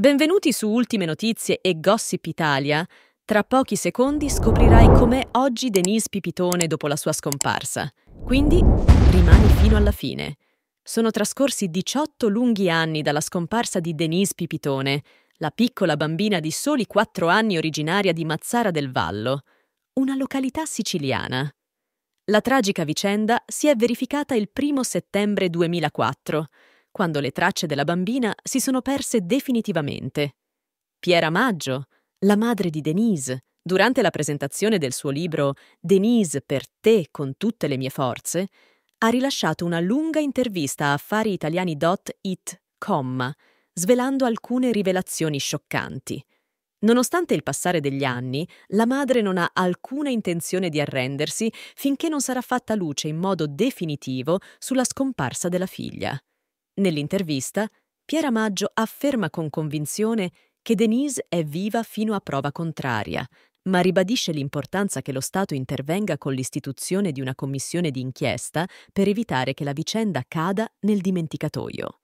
Benvenuti su Ultime Notizie e Gossip Italia. Tra pochi secondi scoprirai com'è oggi Denise Pipitone dopo la sua scomparsa. Quindi rimani fino alla fine. Sono trascorsi 18 lunghi anni dalla scomparsa di Denise Pipitone, la piccola bambina di soli 4 anni originaria di Mazzara del Vallo, una località siciliana. La tragica vicenda si è verificata il 1 settembre 2004 quando le tracce della bambina si sono perse definitivamente. Piera Maggio, la madre di Denise, durante la presentazione del suo libro Denise per te con tutte le mie forze, ha rilasciato una lunga intervista a affariitaliani.it, svelando alcune rivelazioni scioccanti. Nonostante il passare degli anni, la madre non ha alcuna intenzione di arrendersi finché non sarà fatta luce in modo definitivo sulla scomparsa della figlia. Nell'intervista, Piera Maggio afferma con convinzione che Denise è viva fino a prova contraria, ma ribadisce l'importanza che lo Stato intervenga con l'istituzione di una commissione di inchiesta per evitare che la vicenda cada nel dimenticatoio.